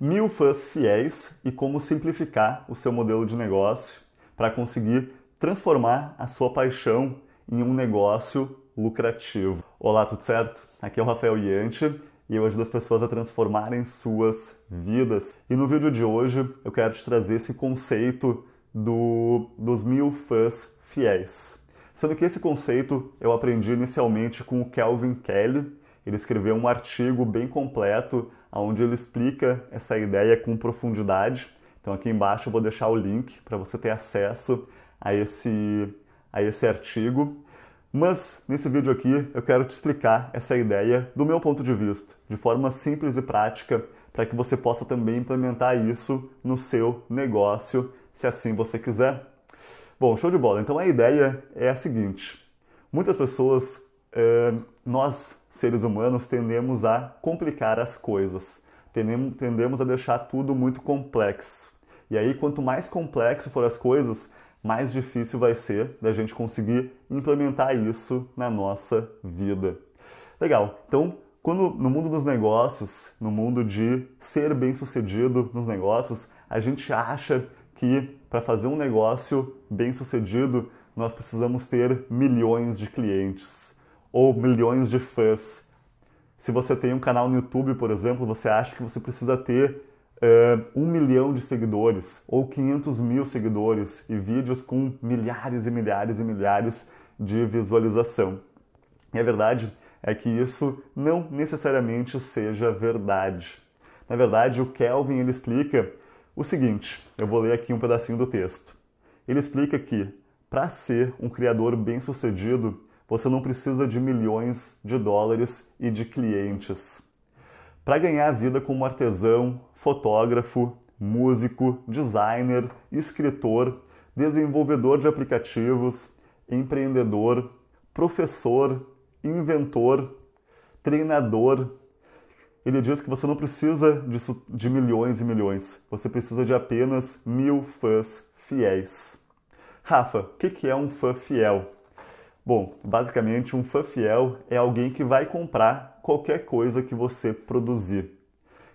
mil fãs fiéis e como simplificar o seu modelo de negócio para conseguir transformar a sua paixão em um negócio lucrativo. Olá, tudo certo? Aqui é o Rafael Yanti e eu ajudo as pessoas a transformarem suas vidas. E no vídeo de hoje eu quero te trazer esse conceito do, dos mil fãs fiéis. Sendo que esse conceito eu aprendi inicialmente com o Kelvin Kelly, ele escreveu um artigo bem completo onde ele explica essa ideia com profundidade. Então aqui embaixo eu vou deixar o link para você ter acesso a esse, a esse artigo. Mas nesse vídeo aqui eu quero te explicar essa ideia do meu ponto de vista, de forma simples e prática, para que você possa também implementar isso no seu negócio, se assim você quiser. Bom, show de bola. Então a ideia é a seguinte: muitas pessoas, eh, nós seres humanos, tendemos a complicar as coisas, tendemos a deixar tudo muito complexo. E aí, quanto mais complexo for as coisas, mais difícil vai ser da gente conseguir implementar isso na nossa vida. Legal. Então, quando no mundo dos negócios, no mundo de ser bem-sucedido nos negócios, a gente acha que para fazer um negócio bem-sucedido, nós precisamos ter milhões de clientes ou milhões de fãs. Se você tem um canal no YouTube, por exemplo, você acha que você precisa ter uh, um milhão de seguidores ou 500 mil seguidores e vídeos com milhares e milhares e milhares de visualização. E a verdade é que isso não necessariamente seja verdade. Na verdade, o Kelvin ele explica o seguinte, eu vou ler aqui um pedacinho do texto. Ele explica que para ser um criador bem-sucedido, você não precisa de milhões de dólares e de clientes. Para ganhar a vida como artesão, fotógrafo, músico, designer, escritor, desenvolvedor de aplicativos, empreendedor, professor, inventor, treinador. Ele diz que você não precisa disso, de milhões e milhões, você precisa de apenas mil fãs fiéis. Rafa, o que é um fã fiel? Bom, basicamente um fã fiel é alguém que vai comprar qualquer coisa que você produzir.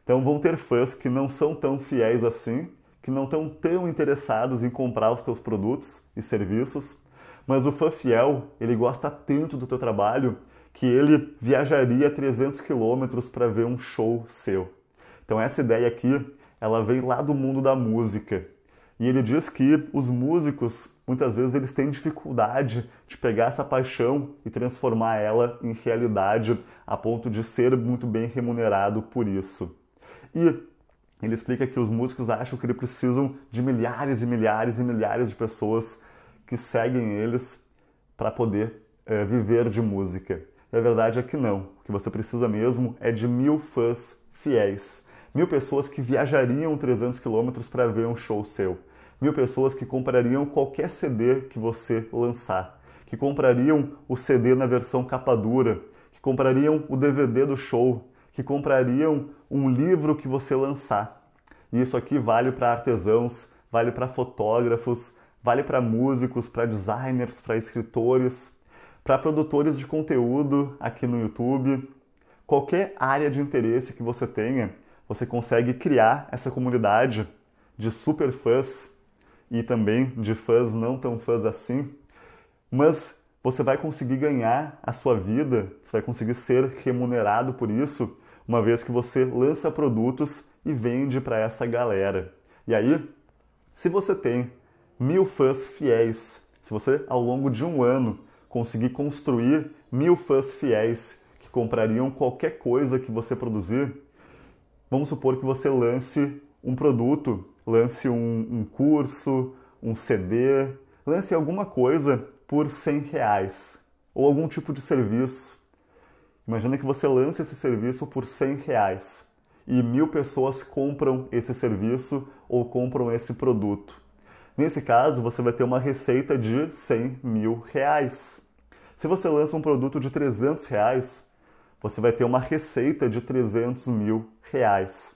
Então vão ter fãs que não são tão fiéis assim, que não estão tão interessados em comprar os teus produtos e serviços, mas o fã fiel, ele gosta tanto do teu trabalho que ele viajaria 300 quilômetros para ver um show seu. Então essa ideia aqui, ela vem lá do mundo da música. E ele diz que os músicos muitas vezes eles têm dificuldade de pegar essa paixão e transformar ela em realidade a ponto de ser muito bem remunerado por isso. E ele explica que os músicos acham que eles precisam de milhares e milhares e milhares de pessoas que seguem eles para poder é, viver de música. E a verdade é que não. O que você precisa mesmo é de mil fãs fiéis. Mil pessoas que viajariam 300 quilômetros para ver um show seu mil pessoas que comprariam qualquer CD que você lançar, que comprariam o CD na versão capa dura, que comprariam o DVD do show, que comprariam um livro que você lançar. E isso aqui vale para artesãos, vale para fotógrafos, vale para músicos, para designers, para escritores, para produtores de conteúdo aqui no YouTube. Qualquer área de interesse que você tenha, você consegue criar essa comunidade de super fãs e também de fãs não tão fãs assim, mas você vai conseguir ganhar a sua vida, você vai conseguir ser remunerado por isso, uma vez que você lança produtos e vende para essa galera. E aí, se você tem mil fãs fiéis, se você ao longo de um ano conseguir construir mil fãs fiéis que comprariam qualquer coisa que você produzir, vamos supor que você lance um produto lance um, um curso, um CD, lance alguma coisa por 100 reais ou algum tipo de serviço. Imagina que você lance esse serviço por 100 reais e mil pessoas compram esse serviço ou compram esse produto. Nesse caso, você vai ter uma receita de 100 mil reais. Se você lança um produto de 300 reais, você vai ter uma receita de 300 mil reais.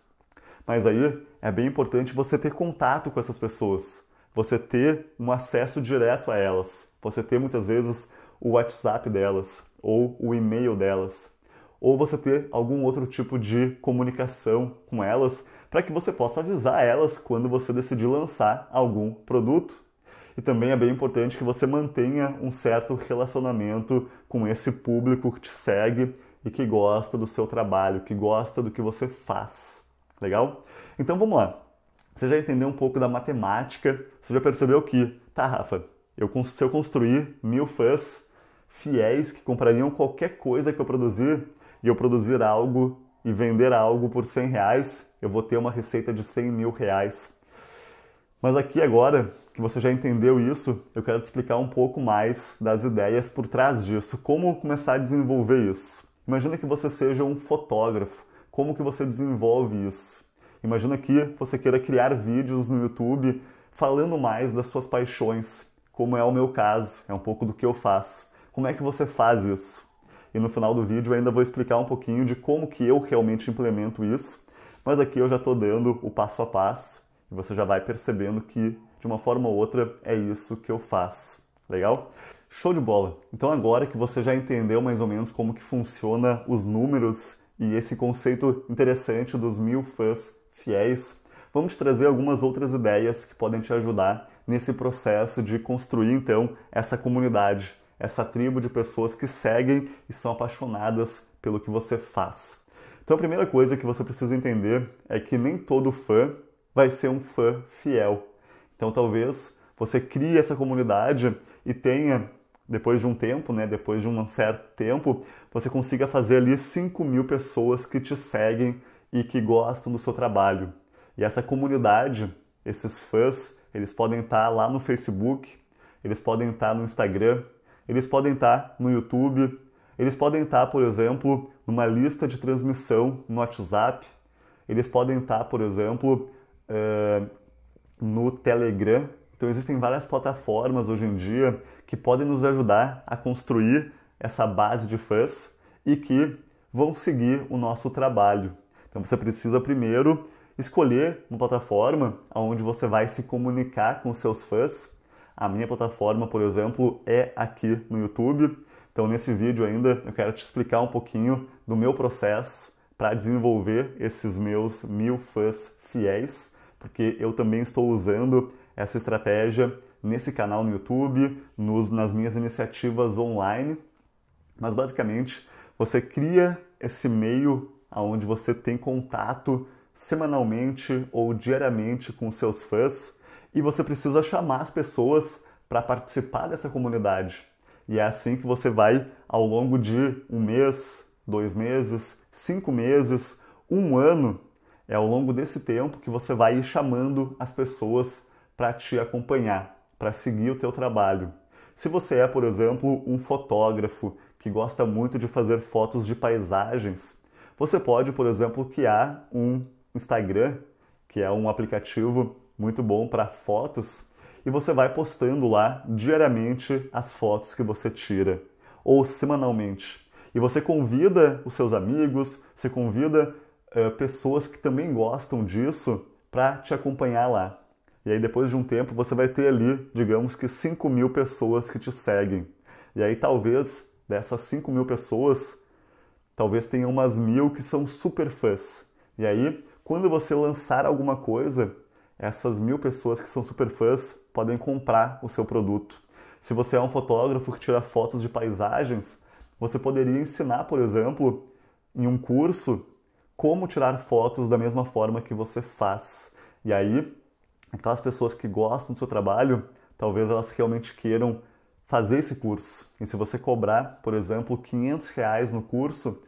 Mas aí, é bem importante você ter contato com essas pessoas, você ter um acesso direto a elas, você ter muitas vezes o WhatsApp delas ou o e-mail delas, ou você ter algum outro tipo de comunicação com elas para que você possa avisar elas quando você decidir lançar algum produto. E também é bem importante que você mantenha um certo relacionamento com esse público que te segue e que gosta do seu trabalho, que gosta do que você faz. Legal? Então vamos lá. Você já entendeu um pouco da matemática, você já percebeu que, tá, Rafa, eu, se eu construir mil fãs fiéis que comprariam qualquer coisa que eu produzir e eu produzir algo e vender algo por 100 reais, eu vou ter uma receita de 100 mil reais. Mas aqui agora que você já entendeu isso, eu quero te explicar um pouco mais das ideias por trás disso, como começar a desenvolver isso. Imagina que você seja um fotógrafo como que você desenvolve isso. Imagina que você queira criar vídeos no YouTube falando mais das suas paixões, como é o meu caso, é um pouco do que eu faço. Como é que você faz isso? E no final do vídeo ainda vou explicar um pouquinho de como que eu realmente implemento isso, mas aqui eu já estou dando o passo a passo e você já vai percebendo que de uma forma ou outra é isso que eu faço. Legal? Show de bola! Então agora que você já entendeu mais ou menos como que funciona os números e esse conceito interessante dos mil fãs fiéis, vamos trazer algumas outras ideias que podem te ajudar nesse processo de construir então essa comunidade, essa tribo de pessoas que seguem e são apaixonadas pelo que você faz. Então a primeira coisa que você precisa entender é que nem todo fã vai ser um fã fiel. Então talvez você crie essa comunidade e tenha depois de um tempo, né, depois de um certo tempo, você consiga fazer ali 5 mil pessoas que te seguem e que gostam do seu trabalho. E essa comunidade, esses fãs, eles podem estar tá lá no Facebook, eles podem estar tá no Instagram, eles podem estar tá no YouTube, eles podem estar, por exemplo, numa lista de transmissão no WhatsApp, eles podem estar, por exemplo, uh, no Telegram. Então existem várias plataformas hoje em dia que podem nos ajudar a construir essa base de fãs e que vão seguir o nosso trabalho. Então você precisa primeiro escolher uma plataforma onde você vai se comunicar com seus fãs. A minha plataforma, por exemplo, é aqui no YouTube. Então nesse vídeo ainda eu quero te explicar um pouquinho do meu processo para desenvolver esses meus mil fãs fiéis, porque eu também estou usando essa estratégia nesse canal no YouTube, nos, nas minhas iniciativas online. Mas basicamente você cria esse meio aonde você tem contato semanalmente ou diariamente com seus fãs e você precisa chamar as pessoas para participar dessa comunidade. E é assim que você vai, ao longo de um mês, dois meses, cinco meses, um ano, é ao longo desse tempo que você vai chamando as pessoas para te acompanhar para seguir o teu trabalho. Se você é, por exemplo, um fotógrafo que gosta muito de fazer fotos de paisagens, você pode, por exemplo, criar um Instagram, que é um aplicativo muito bom para fotos, e você vai postando lá diariamente as fotos que você tira ou semanalmente. E você convida os seus amigos, você convida uh, pessoas que também gostam disso para te acompanhar lá. E aí, depois de um tempo, você vai ter ali, digamos que 5 mil pessoas que te seguem. E aí, talvez dessas 5 mil pessoas, talvez tenha umas mil que são super fãs. E aí, quando você lançar alguma coisa, essas mil pessoas que são super fãs podem comprar o seu produto. Se você é um fotógrafo que tira fotos de paisagens, você poderia ensinar, por exemplo, em um curso, como tirar fotos da mesma forma que você faz. E aí, então as pessoas que gostam do seu trabalho, talvez elas realmente queiram fazer esse curso. E se você cobrar, por exemplo, 500 reais no curso,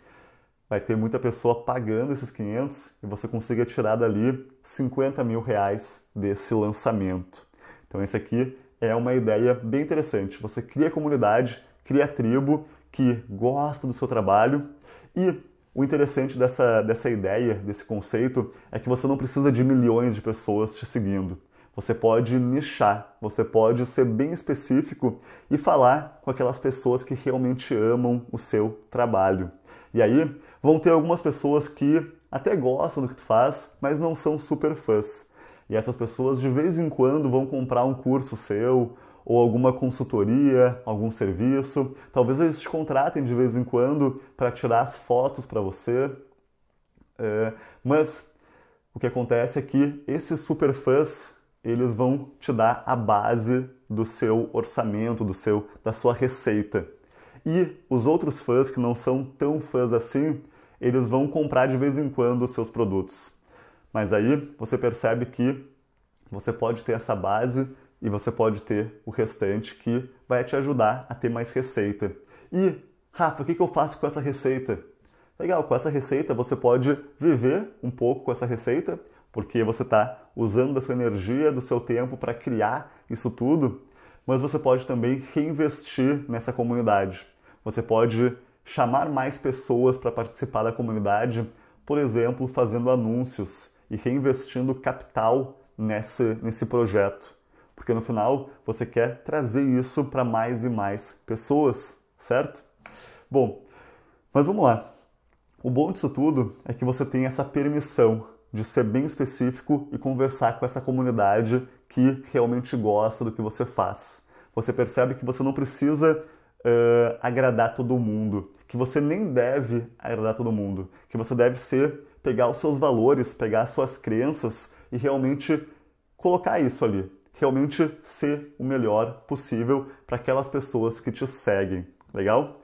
vai ter muita pessoa pagando esses 500 e você consiga tirar dali 50 mil reais desse lançamento. Então esse aqui é uma ideia bem interessante. Você cria comunidade, cria tribo que gosta do seu trabalho e o interessante dessa, dessa ideia, desse conceito, é que você não precisa de milhões de pessoas te seguindo. Você pode nichar, você pode ser bem específico e falar com aquelas pessoas que realmente amam o seu trabalho. E aí vão ter algumas pessoas que até gostam do que tu faz, mas não são super fãs. E essas pessoas de vez em quando vão comprar um curso seu ou alguma consultoria, algum serviço. Talvez eles te contratem de vez em quando para tirar as fotos para você. É, mas o que acontece é que esses fãs, eles vão te dar a base do seu orçamento, do seu, da sua receita. E os outros fãs que não são tão fãs assim, eles vão comprar de vez em quando os seus produtos. Mas aí você percebe que você pode ter essa base e você pode ter o restante que vai te ajudar a ter mais receita. E, Rafa, o que eu faço com essa receita? Legal, com essa receita você pode viver um pouco com essa receita, porque você está usando da sua energia, do seu tempo para criar isso tudo, mas você pode também reinvestir nessa comunidade. Você pode chamar mais pessoas para participar da comunidade, por exemplo, fazendo anúncios e reinvestindo capital nesse, nesse projeto porque no final você quer trazer isso para mais e mais pessoas, certo? Bom, mas vamos lá. O bom disso tudo é que você tem essa permissão de ser bem específico e conversar com essa comunidade que realmente gosta do que você faz. Você percebe que você não precisa uh, agradar todo mundo, que você nem deve agradar todo mundo, que você deve ser pegar os seus valores, pegar as suas crenças e realmente colocar isso ali realmente ser o melhor possível para aquelas pessoas que te seguem. Legal?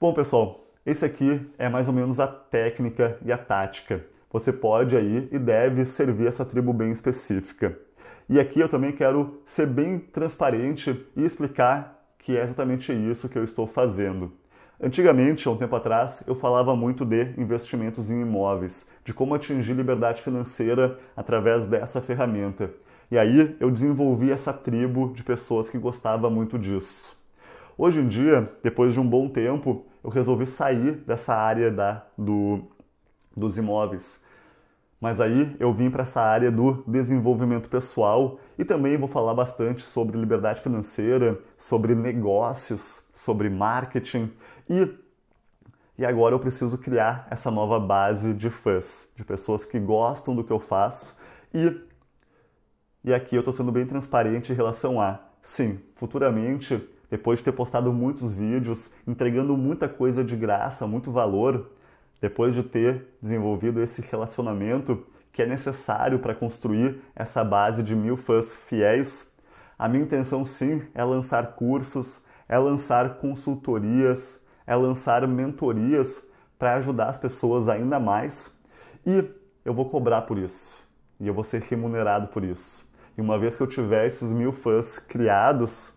Bom, pessoal, esse aqui é mais ou menos a técnica e a tática. Você pode aí e deve servir essa tribo bem específica. E aqui eu também quero ser bem transparente e explicar que é exatamente isso que eu estou fazendo. Antigamente, há um tempo atrás, eu falava muito de investimentos em imóveis, de como atingir liberdade financeira através dessa ferramenta. E aí eu desenvolvi essa tribo de pessoas que gostava muito disso. Hoje em dia, depois de um bom tempo, eu resolvi sair dessa área da, do, dos imóveis. Mas aí eu vim para essa área do desenvolvimento pessoal e também vou falar bastante sobre liberdade financeira, sobre negócios, sobre marketing e e agora eu preciso criar essa nova base de fãs, de pessoas que gostam do que eu faço e e aqui eu estou sendo bem transparente em relação a, sim, futuramente, depois de ter postado muitos vídeos, entregando muita coisa de graça, muito valor, depois de ter desenvolvido esse relacionamento que é necessário para construir essa base de mil fãs fiéis, a minha intenção sim é lançar cursos, é lançar consultorias, é lançar mentorias para ajudar as pessoas ainda mais e eu vou cobrar por isso e eu vou ser remunerado por isso. E uma vez que eu tiver esses mil fãs criados,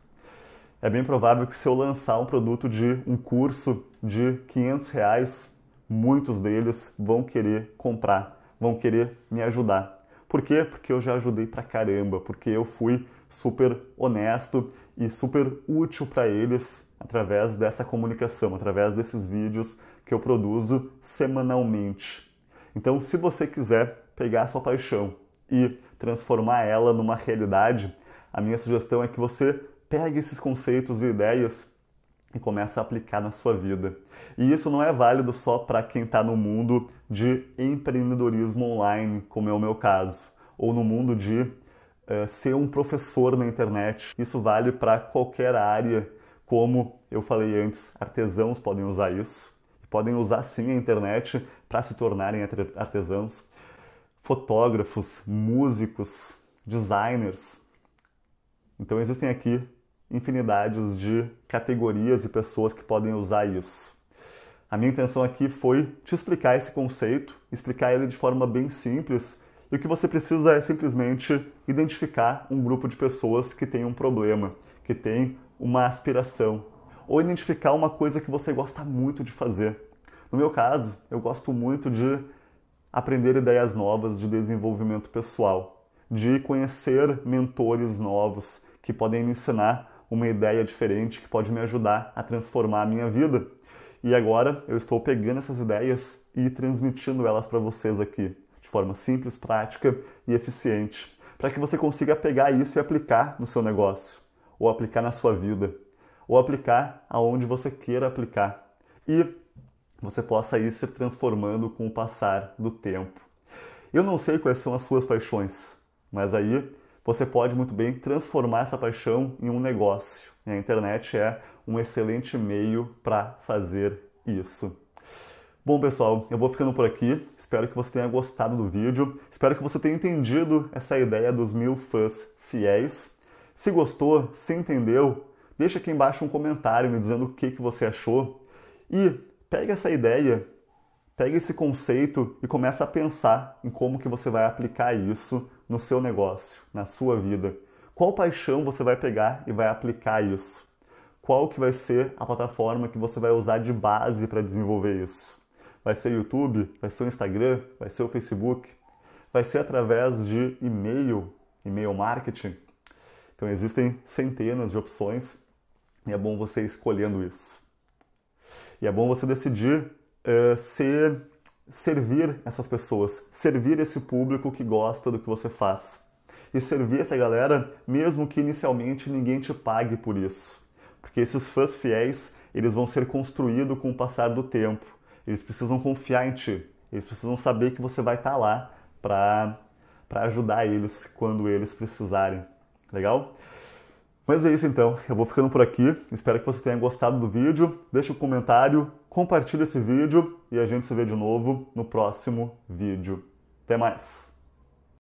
é bem provável que se eu lançar um produto de um curso de 500 reais, muitos deles vão querer comprar, vão querer me ajudar. Por quê? Porque eu já ajudei pra caramba, porque eu fui super honesto e super útil para eles através dessa comunicação, através desses vídeos que eu produzo semanalmente. Então, se você quiser pegar a sua paixão, e transformar ela numa realidade, a minha sugestão é que você pegue esses conceitos e ideias e comece a aplicar na sua vida. E isso não é válido só para quem está no mundo de empreendedorismo online, como é o meu caso, ou no mundo de eh, ser um professor na internet. Isso vale para qualquer área, como eu falei antes, artesãos podem usar isso. Podem usar sim a internet para se tornarem artesãos fotógrafos, músicos, designers. Então existem aqui infinidades de categorias e pessoas que podem usar isso. A minha intenção aqui foi te explicar esse conceito, explicar ele de forma bem simples, e o que você precisa é simplesmente identificar um grupo de pessoas que tem um problema, que tem uma aspiração, ou identificar uma coisa que você gosta muito de fazer. No meu caso, eu gosto muito de aprender ideias novas de desenvolvimento pessoal, de conhecer mentores novos que podem me ensinar uma ideia diferente que pode me ajudar a transformar a minha vida. E agora eu estou pegando essas ideias e transmitindo elas para vocês aqui, de forma simples, prática e eficiente, para que você consiga pegar isso e aplicar no seu negócio, ou aplicar na sua vida, ou aplicar aonde você queira aplicar. E você possa ir se transformando com o passar do tempo. Eu não sei quais são as suas paixões, mas aí você pode muito bem transformar essa paixão em um negócio. E a internet é um excelente meio para fazer isso. Bom, pessoal, eu vou ficando por aqui. Espero que você tenha gostado do vídeo. Espero que você tenha entendido essa ideia dos mil fãs fiéis. Se gostou, se entendeu, deixa aqui embaixo um comentário me dizendo o que, que você achou. E pega essa ideia, pega esse conceito e começa a pensar em como que você vai aplicar isso no seu negócio, na sua vida. Qual paixão você vai pegar e vai aplicar isso? Qual que vai ser a plataforma que você vai usar de base para desenvolver isso? Vai ser YouTube? Vai ser o Instagram? Vai ser o Facebook? Vai ser através de e-mail, e-mail marketing? Então existem centenas de opções e é bom você escolhendo isso. E é bom você decidir uh, ser, servir essas pessoas, servir esse público que gosta do que você faz. E servir essa galera, mesmo que inicialmente ninguém te pague por isso. Porque esses fãs fiéis, eles vão ser construídos com o passar do tempo. Eles precisam confiar em ti. Eles precisam saber que você vai estar tá lá para ajudar eles quando eles precisarem. Legal? Mas é isso então, eu vou ficando por aqui. Espero que você tenha gostado do vídeo. Deixe um comentário, compartilhe esse vídeo e a gente se vê de novo no próximo vídeo. Até mais!